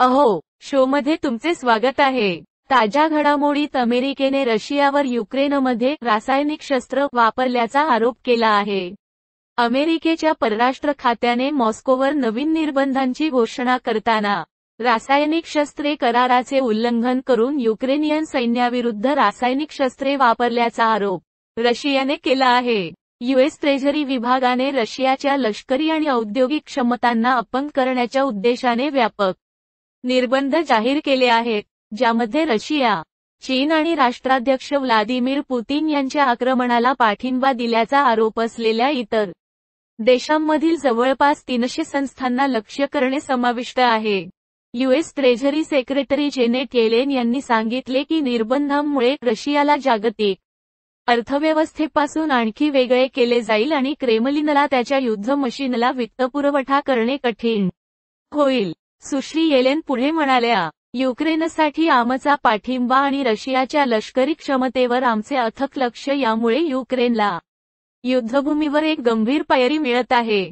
अहो शोमध्ये तुमचे स्वागत आहे ताज्या घडामोडीत अमेरिकेने रशियावर युक्रेनमध्ये रासायनिक शस्त्र वापरल्याचा आरोप केला आहे अमेरिकेच्या परराष्ट्र खात्याने मॉस्कोवर नवीन निर्बंधांची घोषणा करताना रासायनिक शस्त्रे कराराचे उल्लंघन करून युक्रेनियन सैन्याविरुद्ध रासायनिक शस्त्रे वापरल्याचा आरोप रशियाने केला आहे युएस ट्रेझरी विभागाने रशियाच्या लष्करी आणि औद्योगिक क्षमतांना अपंग करण्याच्या उद्देशाने व्यापक निर्बंध जाहीर केले आहेत ज्यामध्ये रशिया चीन आणि राष्ट्राध्यक्ष व्लादिमीर पुतीन यांच्या आक्रमणाला पाठिंबा दिल्याचा आरोप असलेल्या इतर देशांमधील जवळपास तीनशे संस्थांना लक्ष करणे समाविष्ट आहे US treasury secretary Janet Yellen यांनी सांगितले की निर्बंधांमुळे रशियाला जागतिक अर्थव्यवस्थेपासून आणखी वेगळे केले जाईल आणि क्रेमलिनला त्याच्या युद्ध मशीनला वित्तपुरवठा करणे कठीण होईल सुश्री येलेन पुढे म्हणाल्या युक्रेनसाठी आमचा पाठिंबा आणि रशियाच्या लष्करी क्षमतेवर आमचे अथक लक्ष यामुळे युक्रेनला युद्धभूमीवर एक गंभीर पायरी मिळत आहे